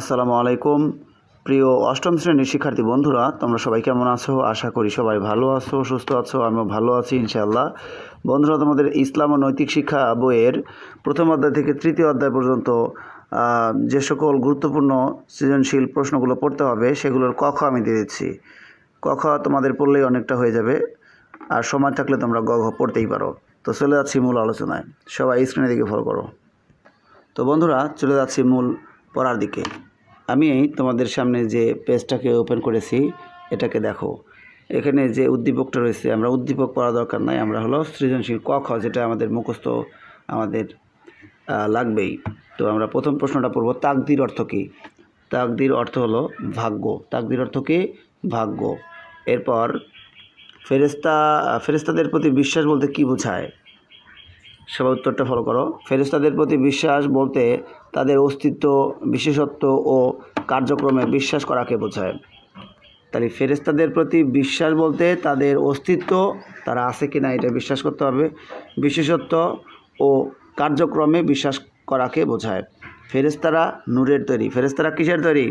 আসসালামু আলাইকুম প্রিয় অষ্টম শ্রেণীর শিক্ষার্থী বন্ধুরা তোমরা সবাই কেমন আছো আশা করি সবাই ভালো আছো সুস্থ আছো আমিও ভালো আছি ইনশাআল্লাহ বন্ধুরা তোমাদের ইসলাম ও নৈতিক শিক্ষা বইয়ের প্রথম অধ্যায় থেকে তৃতীয় অধ্যায় পর্যন্ত যে সকল গুরুত্বপূর্ণ সৃজনশীল প্রশ্নগুলো পড়তে হবে সেগুলোর কখ আমি দিয়ে দিচ্ছি কখ তোমাদের পড়লেই অনেকটা হয়ে যাবে আর সময় থাকলে তোমরা গঘ পড়তেই পারো তো চলে যাচ্ছি মূল আলোচনায় সবাই স্ক্রিনের দিকে ফলো করো তো বন্ধুরা চলে যাচ্ছি মূল পড়ার দিকে আমি তোমাদের সামনে যে পেজটাকে ওপেন করেছি এটাকে দেখো এখানে যে উদ্দীপকটা রয়েছে আমরা উদ্দীপক পড়া দরকার নাই আমরা হলো সৃজনশীল ক খ যেটা আমাদের মুখস্থ আমাদের লাগবেই তো আমরা প্রথম প্রশ্নটা পড়ব তাকদির অর্থ কী তাকদির অর্থ হলো ভাগ্য তাকদির অর্থ কী ভাগ্য এরপর ফেরেস্তা ফেরেস্তাদের প্রতি বিশ্বাস বলতে কি বোঝায় সেবা উত্তরটা ফলো করো ফেরেস্তাদের প্রতি বিশ্বাস বলতে তাদের অস্তিত্ব বিশেষত্ব ও কার্যক্রমে বিশ্বাস করাকে বোঝায় তাহলে ফেরিস্তাদের প্রতি বিশ্বাস বলতে তাদের অস্তিত্ব তারা আছে কি না এটা বিশ্বাস করতে হবে বিশেষত্ব ও কার্যক্রমে বিশ্বাস করাকে বোঝায় ফেরিস্তারা নূরের তৈরি ফেরেস্তারা কিসের তৈরি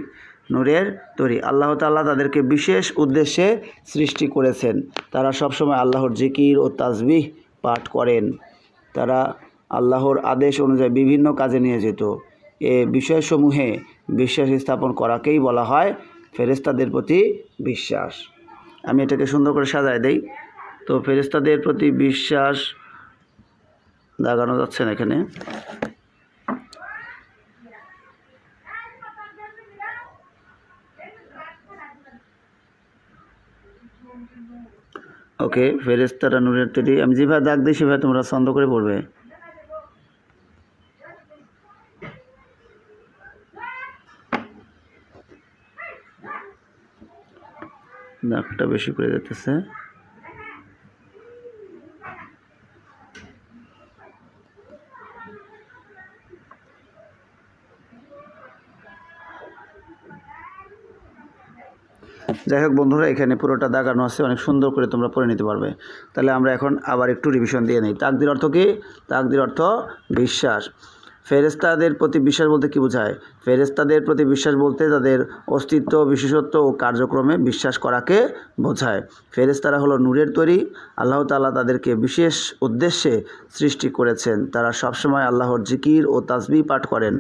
নূরের তৈরি আল্লাহ তাল্লাহ তাদেরকে বিশেষ উদ্দেশ্যে সৃষ্টি করেছেন তারা সবসময় আল্লাহর জিকির ও তাজবিহ পাঠ করেন তারা আল্লাহর আদেশ অনুযায়ী বিভিন্ন কাজে নিয়ে যেত এ বিষয়সমূহে বিশ্বাস স্থাপন করাকেই বলা হয় ফেরেস্তাদের প্রতি বিশ্বাস আমি এটাকে সুন্দর করে সাজায় দেই তো ফেরেস্তাদের প্রতি বিশ্বাস দাগানো যাচ্ছে না এখানে ওকে ফেরেস্তারা নূরের তৈরি আমি যেভাবে দাগ দিই সেভাবে তোমরা ছন্দ করে পড়বে দাগটা বেশি করে যেতেছে যাই হোক বন্ধুরা এখানে পুরোটা দাগানো আছে অনেক সুন্দর করে তোমরা পড়ে নিতে পারবে তাহলে আমরা এখন আবার একটু রিভিশন দিয়ে নিই তাকদির অর্থ কী তাকদির অর্থ বিশ্বাস ফেরেস্তাদের প্রতি বিশ্বাস বলতে কি বোঝায় ফেরেস্তাদের প্রতি বিশ্বাস বলতে তাদের অস্তিত্ব বিশেষত্ব ও কার্যক্রমে বিশ্বাস করাকে বোঝায় ফেরেস্তারা হলো নূরের তৈরি আল্লাহ তালা তাদেরকে বিশেষ উদ্দেশ্যে সৃষ্টি করেছেন তারা সবসময় আল্লাহর জিকির ও তাজবি পাঠ করেন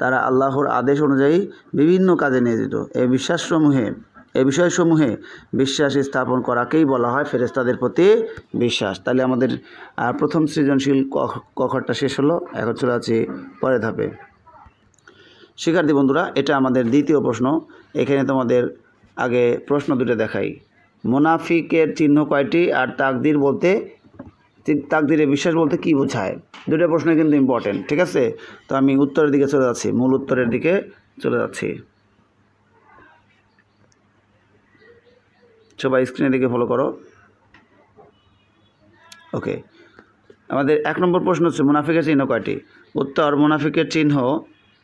তারা আল্লাহর আদেশ অনুযায়ী বিভিন্ন কাজে নিয়োজিত এই বিশ্বাসসমূহে এ বিষয়সমূহে বিশ্বাস স্থাপন করাকেই বলা হয় ফেরেস্তাদের প্রতি বিশ্বাস তাহলে আমাদের প্রথম সৃজনশীল কখরটা শেষ হলো এখন চলে আছি পরে ধাপে শিক্ষার্থী বন্ধুরা এটা আমাদের দ্বিতীয় প্রশ্ন এখানে তোমাদের আগে প্রশ্ন দুটো দেখাই মোনাফিকের চিহ্ন কয়টি আর তাকদির বলতে তাকদিরে বিশ্বাস বলতে কি বোঝায় দুটো প্রশ্ন কিন্তু ইম্পর্টেন্ট ঠিক আছে তো আমি উত্তরের দিকে চলে যাচ্ছি মূল উত্তরের দিকে চলে যাচ্ছি সবাই স্ক্রিনে দিকে ফলো করো ওকে আমাদের এক নম্বর প্রশ্ন হচ্ছে মুনাফিকের চিহ্ন কয়টি উত্তর মুনাফিকের চিহ্ন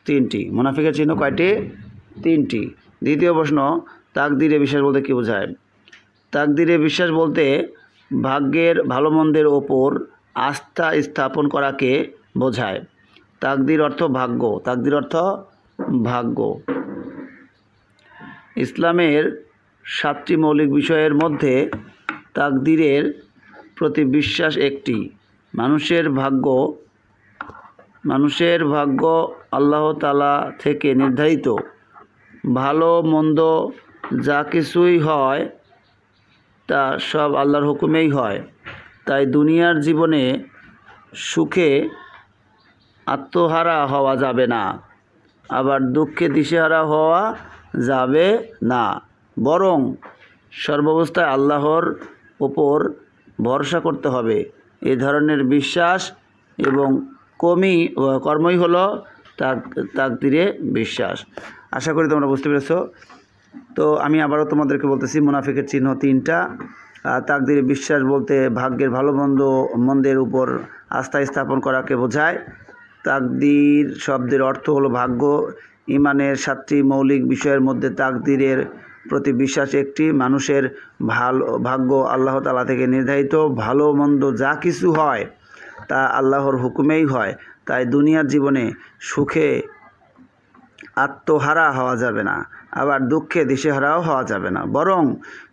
তিনটি মুনাফিকের চিহ্ন কয়টি তিনটি দ্বিতীয় প্রশ্ন তাকদিরে বিশ্বাস বলতে কী বোঝায় তাকদিরে বিশ্বাস বলতে ভাগ্যের ভালো মন্দের ওপর আস্থা স্থাপন করাকে বোঝায় তাকদির অর্থ ভাগ্য তাকদির অর্থ ভাগ্য ইসলামের সাতটি মৌলিক বিষয়ের মধ্যে তাকদিরের প্রতি বিশ্বাস একটি মানুষের ভাগ্য মানুষের ভাগ্য আল্লাহ তালা থেকে নির্ধারিত ভালো মন্দ যা কিছুই হয় তা সব আল্লাহর হুকুমেই হয় তাই দুনিয়ার জীবনে সুখে আত্মহারা হওয়া যাবে না আবার দুঃখে দিশেহারা হওয়া যাবে না বরং সর্বাবস্থায় আল্লাহর ওপর ভরসা করতে হবে এ ধরনের বিশ্বাস এবং কমি কর্মই হল তাক তাকদিরে বিশ্বাস আশা করি তোমরা বুঝতে পেরেছ তো আমি আবারও তোমাদেরকে বলতেছি মুনাফিকের চিহ্ন তিনটা তাকদিরে বিশ্বাস বলতে ভাগ্যের ভালো মন্দ মন্দের উপর আস্থা স্থাপন করাকে বোঝায় তাকদির শব্দের অর্থ হলো ভাগ্য ইমানের সাতটি মৌলিক বিষয়ের মধ্যে তাকদিরের প্রতি বিশ্বাস একটি মানুষের ভালো ভাগ্য আল্লাহ তালা থেকে নির্ধারিত ভালো মন্দ যা কিছু হয় তা আল্লাহর হুকুমেই হয় তাই দুনিয়ার জীবনে সুখে আত্মহারা হওয়া যাবে না আবার দুঃখে দিশেহারাও হওয়া যাবে না বরং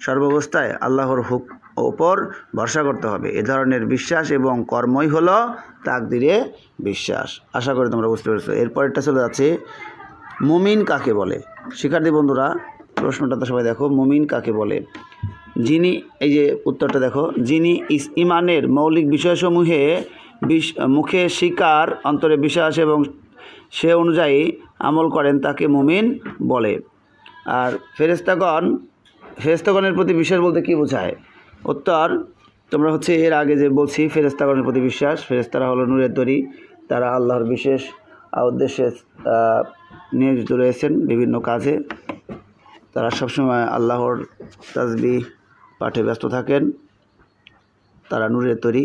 সর্বাবস্থায় আল্লাহর হুক ওপর ভরসা করতে হবে এ ধরনের বিশ্বাস এবং কর্মই হলো দিয়ে বিশ্বাস আশা করি তোমরা বুঝতে পেরেছো এরপরেরটা চলে যাচ্ছে মুমিন কাকে বলে শিক্ষার্থী বন্ধুরা প্রশ্নটা তো সবাই দেখো মুমিন কাকে বলে যিনি এই যে উত্তরটা দেখো যিনি ইস ইমানের মৌলিক বিষয়সমূহে বিশ মুখে শিকার অন্তরে বিশ্বাস এবং সে অনুযায়ী আমল করেন তাকে মুমিন বলে আর ফেরেস্তাগণ ফেরেস্তাগণের প্রতি বিশ্বাস বলতে কি বোঝায় উত্তর তোমরা হচ্ছে এর আগে যে বলছি ফেরেস্তাগণের প্রতি বিশ্বাস ফেরেস্তারা হলো নূরের তরি তারা আল্লাহর বিশেষ উদ্দেশ্যে নিয়োজিত রয়েছেন বিভিন্ন কাজে তারা সবসময় আল্লাহর তাজবি পাঠে ব্যস্ত থাকেন তারা নূরের তৈরি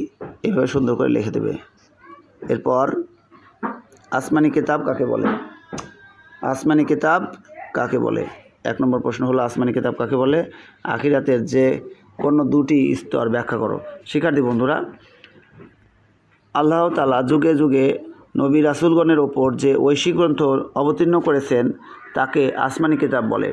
এভাবে সুন্দর করে লিখে দেবে এরপর আসমানি কিতাব কাকে বলে আসমানি কিতাব কাকে বলে এক নম্বর প্রশ্ন হলো আসমানি কিতাব কাকে বলে আখিরাতের যে কোনো দুটি স্তর ব্যাখ্যা করো শিক্ষার্থী বন্ধুরা আল্লাহ তালা যুগে যুগে নবী রাসুলগণের ওপর যে ঐশী গ্রন্থ অবতীর্ণ করেছেন তাকে আসমানি কিতাব বলে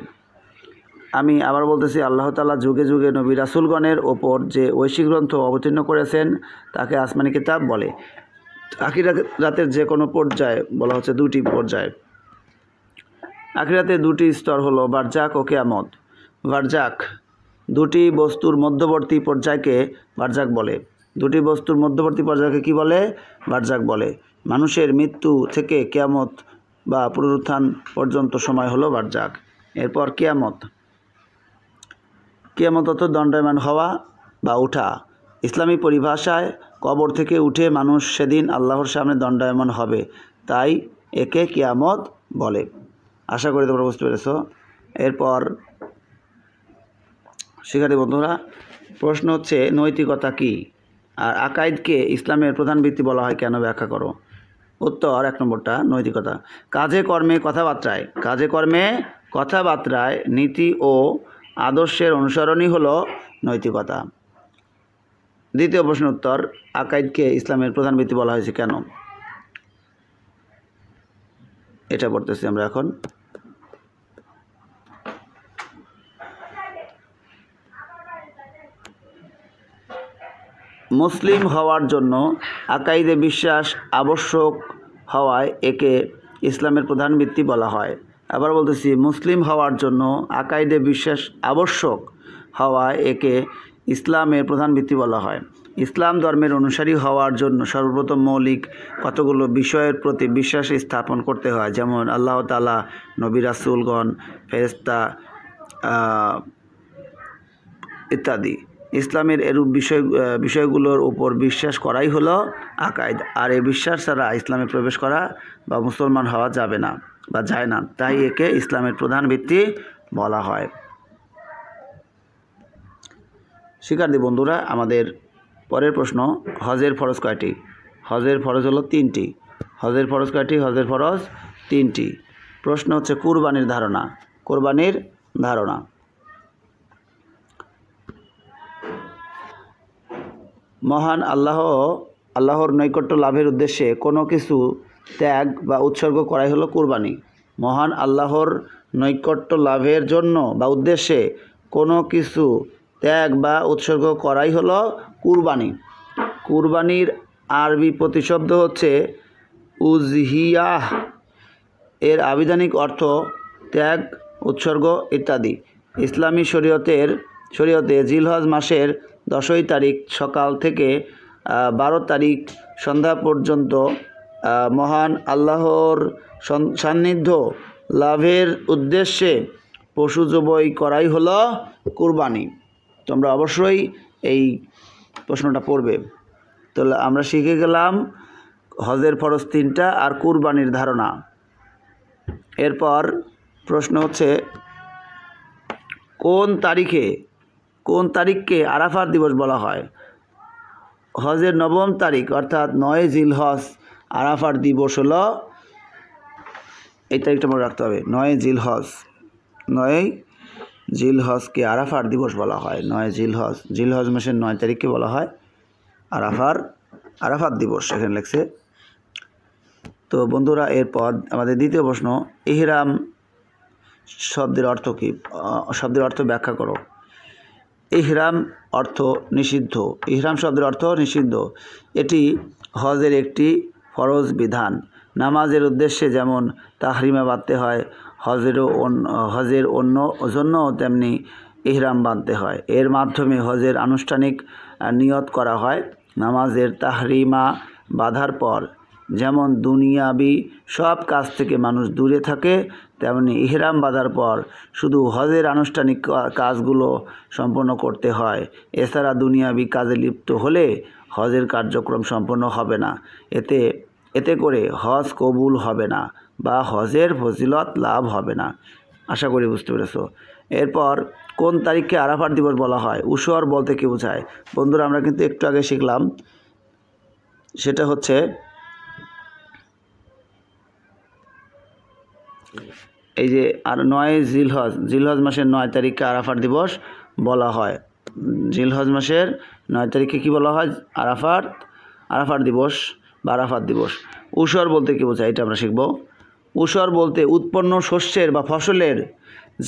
আমি আবার বলতেছি আল্লাহ তালা যুগে যুগে নবী রাসুলগণের ওপর যে ঐশী গ্রন্থ অবতীর্ণ করেছেন তাকে আসমানি কিতাব বলে আখিরা রাতের যে কোনো পর্যায়ে বলা হচ্ছে দুটি পর্যায়ে আখিরাতে দুটি স্তর হলো বারজাক ও কেয়ামত বারজাক দুটি বস্তুর মধ্যবর্তী পর্যায়কে বারজাক বলে দুটি বস্তুর মধ্যবর্তী পর্যায়কে কি বলে বারজাক বলে মানুষের মৃত্যু থেকে কেয়ামত বা পুনরুত্থান পর্যন্ত সময় হলো বারজাক এরপর কেয়ামত কেয়ামতত দণ্ডায়মান হওয়া বা উঠা ইসলামী পরিভাষায় কবর থেকে উঠে মানুষ সেদিন আল্লাহর সামনে দণ্ডায়মান হবে তাই একে কেয়ামত বলে আশা করি তোমরা বুঝতে পেরেছ এরপর শিক্ষার্থী বন্ধুরা প্রশ্ন হচ্ছে নৈতিকতা কি আর আকাইদকে ইসলামের প্রধান ভিত্তি বলা হয় কেন ব্যাখ্যা করো উত্তর এক নম্বরটা নৈতিকতা কাজে কর্মে কথাবার্তায় কাজে কর্মে কথাবার্তায় নীতি ও আদর্শের অনুসরণই হলো নৈতিকতা দ্বিতীয় প্রশ্ন উত্তর আকাইদকে ইসলামের প্রধান ভিত্তি বলা হয়েছে কেন এটা পড়তেছি আমরা এখন মুসলিম হওয়ার জন্য আকাইদে বিশ্বাস আবশ্যক হওয়ায় একে ইসলামের প্রধান ভিত্তি বলা হয় আবার বলতেছি মুসলিম হওয়ার জন্য আকাইদে বিশ্বাস আবশ্যক হওয়া একে ইসলামের প্রধান ভিত্তি বলা হয় ইসলাম ধর্মের অনুসারী হওয়ার জন্য সর্বপ্রথম মৌলিক কতগুলো বিষয়ের প্রতি বিশ্বাস স্থাপন করতে হয় যেমন আল্লাহ তালা নবী রাসুলগণ ফেরেস্তা ইত্যাদি ইসলামের এরূপ বিষয় বিষয়গুলোর উপর বিশ্বাস করাই হলো আকায়দ আর এই বিশ্বাস ছাড়া ইসলামে প্রবেশ করা বা মুসলমান হওয়া যাবে না বা যায় না তাই একে ইসলামের প্রধান ভিত্তি বলা হয় শিকারদি বন্ধুরা আমাদের পরের প্রশ্ন হজের ফরজ কয়টি হজের ফরজ হলো তিনটি হজের ফরজ কয়টি হজের ফরজ তিনটি প্রশ্ন হচ্ছে কুরবানির ধারণা কোরবানির ধারণা মহান আল্লাহ আল্লাহর নৈকট্য লাভের উদ্দেশ্যে কোনো কিছু ত্যাগ বা উৎসর্গ করাই হলো কুরবানি মহান আল্লাহর নৈকট্য লাভের জন্য বা উদ্দেশ্যে কোনো কিছু ত্যাগ বা উৎসর্গ করাই হলো কুরবানি কুরবানির আরবি প্রতিশব্দ হচ্ছে উজহিয়াহ এর আবিধানিক অর্থ ত্যাগ উৎসর্গ ইত্যাদি ইসলামী শরীয়তের শরীয়তে জিলহজ মাসের দশই তারিখ সকাল থেকে বারো তারিখ সন্ধ্যা পর্যন্ত মহান আল্লাহর সান্নিধ্য লাভের উদ্দেশ্যে পশু জবই করাই হলো কুরবানি তোমরা অবশ্যই এই প্রশ্নটা পড়বে তো আমরা শিখে গেলাম হজের ফরজ তিনটা আর কুরবানির ধারণা এরপর প্রশ্ন হচ্ছে কোন তারিখে কোন তারিখকে আরাফার দিবস বলা হয় হজের নবম তারিখ অর্থাৎ নয় জিল হজ আরাফার দিবস হলো এই তারিখটা মনে রাখতে হবে নয় জিলহজ নয় জিলহজকে আরাফার দিবস বলা হয় নয় জিলহজ জিলহজ মাসের নয় তারিখকে বলা হয় আরাফার আরাফার দিবস এখানে লেখছে তো বন্ধুরা এরপর আমাদের দ্বিতীয় প্রশ্ন ইহরাম শব্দের অর্থ কী শব্দের অর্থ ব্যাখ্যা করো ইহরাম অর্থ নিষিদ্ধ ইহরাম শব্দের অর্থ নিষিদ্ধ এটি হজের একটি ফরজ বিধান নামাজের উদ্দেশ্যে যেমন তাহরিমা বাঁধতে হয় হজেরও হজের অন্য জন্য তেমনি ইহরাম বাঁধতে হয় এর মাধ্যমে হজের আনুষ্ঠানিক নিয়ত করা হয় নামাজের তাহরিমা বাঁধার পর যেমন দুনিয়াবি সব কাজ থেকে মানুষ দূরে থাকে তেমনি ইহরাম বাঁধার পর শুধু হজের আনুষ্ঠানিক কাজগুলো সম্পন্ন করতে হয় এছাড়া দুনিয়াবি কাজে লিপ্ত হলে হজের কার্যক্রম সম্পন্ন হবে না এতে এতে করে হজ কবুল হবে না বা হজের ফজিলত লাভ হবে না আশা করি বুঝতে পেরেছ এরপর কোন তারিখকে আরাফার দিবস বলা হয় উশোয়ার বলতে কী বোঝায় বন্ধুরা আমরা কিন্তু একটু আগে শিখলাম সেটা হচ্ছে এই যে আর নয় জিলহজ জিলহজ মাসের নয় তারিখকে আরাফার দিবস বলা হয় জিলহজ মাসের নয় তারিখে কি বলা হয় আরাফার আরাফার দিবস বারাফাত দিবস উসর বলতে কী বোঝায় এটা আমরা শিখব উসর বলতে উৎপন্ন শস্যের বা ফসলের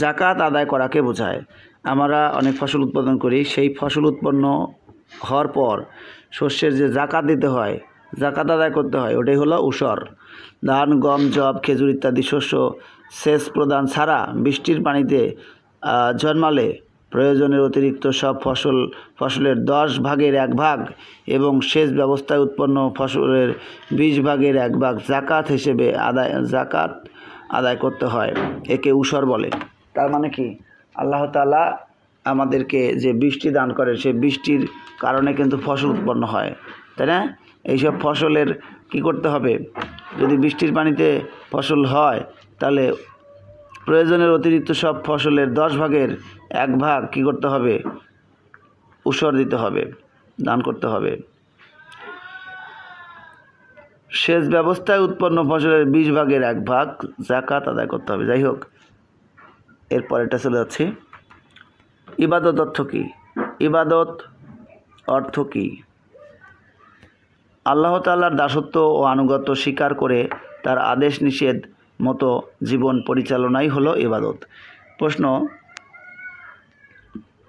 জাকাত আদায় করাকে বোঝায় আমরা অনেক ফসল উৎপাদন করি সেই ফসল উৎপন্ন হওয়ার পর শস্যের যে জাকাত দিতে হয় জাকাত আদায় করতে হয় ওটাই হলো উসর ধান গম জব খেজুর ইত্যাদি শস্য সেচ প্রদান ছাড়া বৃষ্টির পানিতে জন্মালে প্রয়োজনের অতিরিক্ত সব ফসল ফসলের দশ ভাগের এক ভাগ এবং সেচ ব্যবস্থায় উৎপন্ন ফসলের বিশ ভাগের এক ভাগ জাকাত হিসেবে আদায় জাকাত আদায় করতে হয় একে উসর বলে তার মানে কি আল্লাহ তালা আমাদেরকে যে বৃষ্টি দান করে সে বৃষ্টির কারণে কিন্তু ফসল উৎপন্ন হয় তাই না এইসব ফসলের কি করতে হবে যদি বৃষ্টির পানিতে ফসল হয় তাহলে প্রয়োজনের অতিরিক্ত সব ফসলের দশ ভাগের এক ভাগ কি করতে হবে উসর দিতে হবে দান করতে হবে সেচ ব্যবস্থায় উৎপন্ন ফসলের বিশ ভাগের এক ভাগ জাকাত আদায় করতে হবে যাই হোক এরপরেটা চলে যাচ্ছে ইবাদত অর্থ কী ইবাদত অর্থ কী আল্লাহ তাল্লার দাসত্ব ও আনুগত্য স্বীকার করে তার আদেশ নিষেধ মতো জীবন পরিচালনাই হলো ইবাদত প্রশ্ন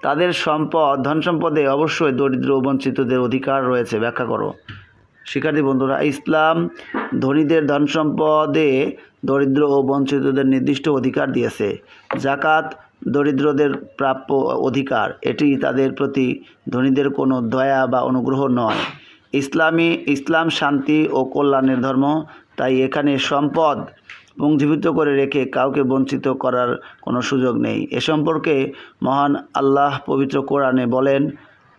তাদের সম্পদ ধন সম্পদে অবশ্যই দরিদ্র বঞ্চিতদের অধিকার রয়েছে ব্যাখ্যা করো শিক্ষার্থী বন্ধুরা ইসলাম ধনীদের ধন সম্পদে দরিদ্র ও বঞ্চিতদের নির্দিষ্ট অধিকার দিয়েছে জাকাত দরিদ্রদের প্রাপ্য অধিকার এটি তাদের প্রতি ধনীদের কোনো দয়া বা অনুগ্রহ নয় ইসলামী ইসলাম শান্তি ও কল্যাণের ধর্ম তাই এখানে সম্পদ পুঞ্জীবিত করে রেখে কাউকে বঞ্চিত করার কোনো সুযোগ নেই এ সম্পর্কে মহান আল্লাহ পবিত্র কোরআনে বলেন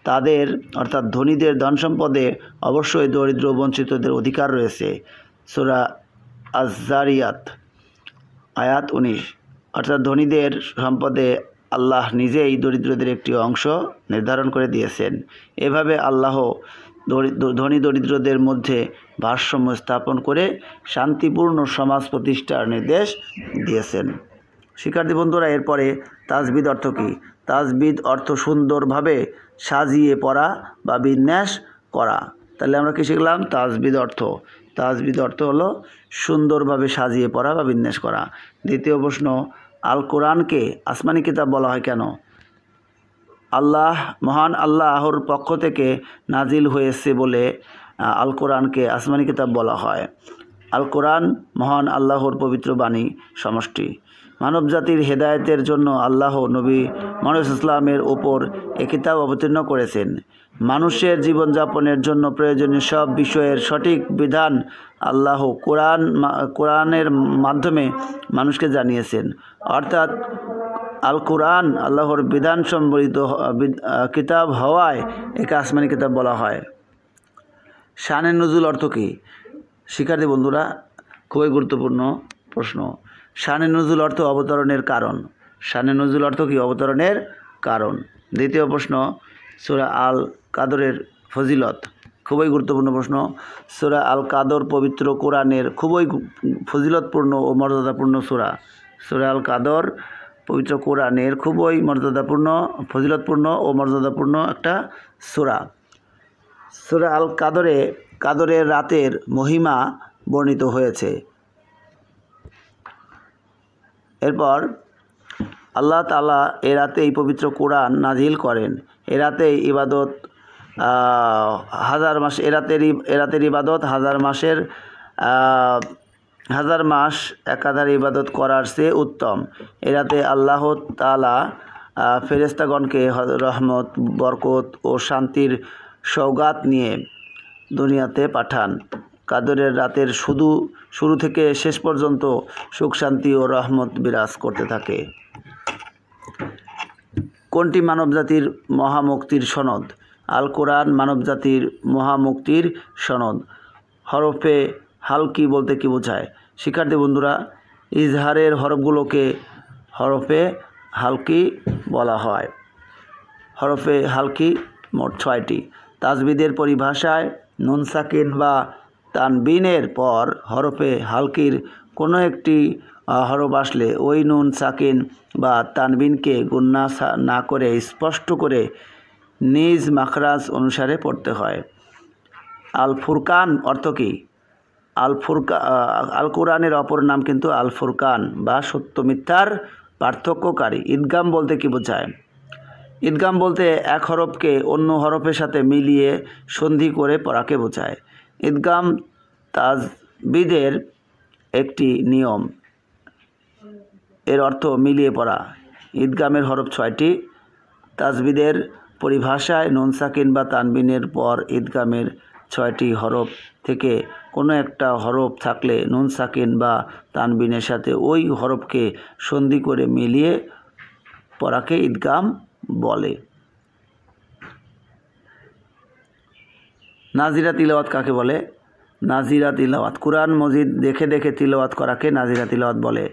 তাদের অর্থাৎ ধনীদের ধন সম্পদে অবশ্যই দরিদ্র বঞ্চিতদের অধিকার রয়েছে সোরা আজারিয়াত আয়াত উনিশ অর্থাৎ ধনীদের সম্পদে আল্লাহ নিজেই দরিদ্রদের একটি অংশ নির্ধারণ করে দিয়েছেন এভাবে আল্লাহ ধনী দরিদ্রদের মধ্যে ভারসাম্য স্থাপন করে শান্তিপূর্ণ সমাজ প্রতিষ্ঠার নির্দেশ দিয়েছেন শিক্ষার্থী বন্ধুরা এরপরে তাজবিদ অর্থ কী তাজবিদ অর্থ সুন্দরভাবে সাজিয়ে পড়া বা বিন্যাস করা তাহলে আমরা কী শিখলাম তাজবিদ অর্থ তাজবিদ অর্থ হলো সুন্দরভাবে সাজিয়ে পড়া বা বিন্যাস করা দ্বিতীয় প্রশ্ন আল কোরআনকে আসমানি কিতাব বলা হয় কেন আল্লাহ মহান আল্লাহর পক্ষ থেকে নাজিল হয়েছে বলে আল কোরআনকে আসমানি কিতাব বলা হয় আল কোরআন মহান আল্লাহর পবিত্র বাণী সমষ্টি মানব জাতির হেদায়তের জন্য আল্লাহ নবী মানুষ ইসলামের ওপর এ কিতাব অবতীর্ণ করেছেন মানুষের জীবনযাপনের জন্য প্রয়োজনীয় সব বিষয়ের সঠিক বিধান আল্লাহ কোরআন কোরআনের মাধ্যমে মানুষকে জানিয়েছেন অর্থাৎ আল কোরআন আল্লাহর বিধান সম্বলিত কিতাব হওয়ায় একে আসমানি কিতাব বলা হয় শানের নজুল অর্থ কী শিক্ষার্থী বন্ধুরা খুবই গুরুত্বপূর্ণ প্রশ্ন শানের নজুল অর্থ অবতরণের কারণ শানের নজুল অর্থ কী অবতরণের কারণ দ্বিতীয় প্রশ্ন সুরা আল কাদরের ফজিলত খুবই গুরুত্বপূর্ণ প্রশ্ন সুরা আল কাদর পবিত্র কোরআনের খুবই ফজিলতপূর্ণ ও মর্যাদাপূর্ণ সুরা সুরা আল কাদর পবিত্র কোরআনের খুবই মর্যাদাপূর্ণ ফজিলতপূর্ণ ও মর্যাদাপূর্ণ একটা সুরা সুরা আল কাদরে কাদরের রাতের মহিমা বর্ণিত হয়েছে এরপর আল্লাহ তালা এ রাতেই পবিত্র কোরআন নাজিল করেন এ রাতেই ইবাদত হাজার মাস এরাতের এরাতের ইবাদত হাজার মাসের হাজার মাস একাধারে ইবাদত করার সে উত্তম এরাতে আল্লাহ তালা ফেরেস্তাগণকে রহমত বরকত ও শান্তির সৌগাত নিয়ে দুনিয়াতে পাঠান কাদরের রাতের শুধু শুরু থেকে শেষ পর্যন্ত সুখ শান্তি ও রহমত বিরাজ করতে থাকে কোনটি মানবজাতির মহামুক্তির সনদ আল কোরআন মানবজাতির মহামুক্তির সনদ হরফে হালকি বলতে কি বোঝায় শিক্ষার্থী বন্ধুরা ইজহারের হরফগুলোকে হরফে হালকি বলা হয় হরফে হালকি মোট ছয়টি তাজবিদের পরিভাষায় নুন সাকিন বা তানবিনের পর হরফে হালকির কোনো একটি হরফ আসলে ওই নুন সাকিন বা তানবিনকে গুন্না না করে স্পষ্ট করে নিজ মাখরাজ অনুসারে পড়তে হয় আল ফুরকান অর্থ কী আল ফুরকা আল কোরআনের অপর নাম কিন্তু আল ফুরকান বা সত্য মিথ্যার পার্থক্যকারী ঈদগাম বলতে কি বোঝায় ইনকাম বলতে এক হরফকে অন্য হরফের সাথে মিলিয়ে সন্ধি করে পড়াকে বোঝায় ইনকাম তাজবিদের একটি নিয়ম এর অর্থ মিলিয়ে পড়া ঈদগামের হরফ ছয়টি তাজবিদের পরিভাষায় নুনসাকিন বা তানবিনের পর ঈদগামের ছয়টি হরফ থেকে কোনো একটা হরফ থাকলে নুনসাকিন বা তানবিনের সাথে ওই হরফকে সন্ধি করে মিলিয়ে পড়াকে ঈদগাম বলে নাজিরা তিলাওয়াত কাকে বলে নাজিরা তিলাওয়াত কোরআন মজিদ দেখে দেখে তিলাওয়াত করাকে নাজিরা তিলাওয়াত বলে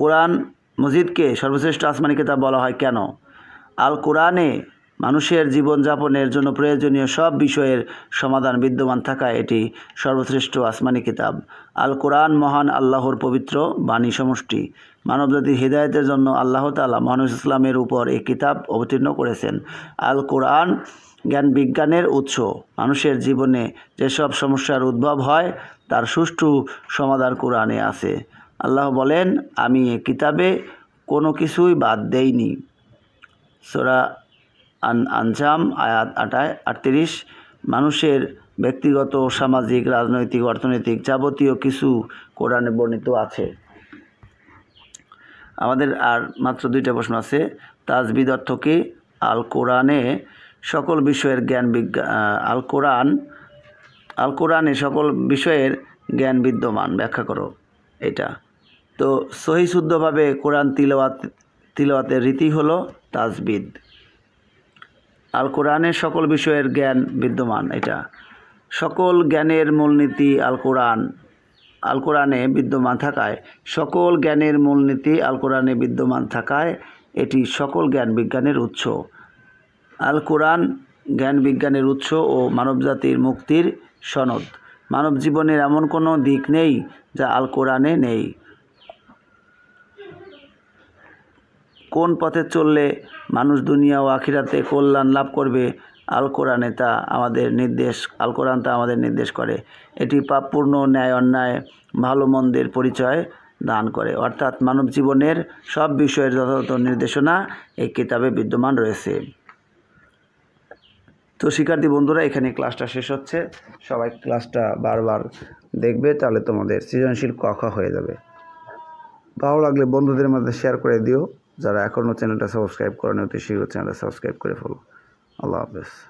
কোরআন মজিদকে সর্বশ্রেষ্ঠ আসমানি কিতাব বলা হয় কেন আল কোরআনে মানুষের জীবনযাপনের জন্য প্রয়োজনীয় সব বিষয়ের সমাধান বিদ্যমান থাকা এটি সর্বশ্রেষ্ঠ আসমানি কিতাব আল কোরআন মহান আল্লাহর পবিত্র বাণী সমষ্টি মানবজাতির হৃদায়তের জন্য আল্লাহ তালা মানুষ ইসলামের উপর এই কিতাব অবতীর্ণ করেছেন আল কোরআন জ্ঞান বিজ্ঞানের উৎস মানুষের জীবনে যেসব সমস্যার উদ্ভব হয় তার সুষ্ঠু সমাধান কোরআনে আছে আল্লাহ বলেন আমি এ কিতাবে কোনো কিছুই বাদ দেইনি সোরা আন আনজাম আয়াত আটায় আটত্রিশ মানুষের ব্যক্তিগত সামাজিক রাজনৈতিক অর্থনৈতিক যাবতীয় কিছু কোরআনে বর্ণিত আছে আমাদের আর মাত্র দুইটা প্রশ্ন আছে তাজবিদ অর্থ কি আল কোরআনে সকল বিষয়ের জ্ঞান বিজ্ঞান আল কোরআন আল কোরআনে সকল বিষয়ের জ্ঞান বিদ্যমান ব্যাখ্যা করো এটা তো সহি শুদ্ধভাবে কোরআন তিলওয়াত তিলওয়াতের রীতি হলো তাজবিদ আল কোরআনে সকল বিষয়ের জ্ঞান বিদ্যমান এটা সকল জ্ঞানের মূলনীতি আল কোরআন আল কোরআনে বিদ্যমান থাকায় সকল জ্ঞানের মূলনীতি আল কোরআনে বিদ্যমান থাকায় এটি সকল জ্ঞান বিজ্ঞানের উৎস আল কোরআন জ্ঞান বিজ্ঞানের উৎস ও মানবজাতির মুক্তির সনদ মানব জীবনের এমন কোনো দিক নেই যা আল কোরআনে নেই কোন পথে চললে মানুষ দুনিয়া ও আখিরাতে কল্যাণ লাভ করবে আল কোরআনে তা আমাদের নির্দেশ আল কোরআন তা আমাদের নির্দেশ করে এটি পাপপূর্ণ ন্যায় অন্যায় ভালো মন্দের পরিচয় দান করে অর্থাৎ মানব জীবনের সব বিষয়ের যথাযথ নির্দেশনা এই কিতাবে বিদ্যমান রয়েছে তো শিক্ষার্থী বন্ধুরা এখানে ক্লাসটা শেষ হচ্ছে সবাই ক্লাসটা বারবার দেখবে তাহলে তোমাদের সৃজনশীল কখা হয়ে যাবে ভালো লাগলে বন্ধুদের মধ্যে শেয়ার করে দিও যারা এখনও চ্যানেলটা সাবস্ক্রাইব করেনি অতি শীঘ্র চ্যানেলটা সাবস্ক্রাইব করে ফেলো I love this.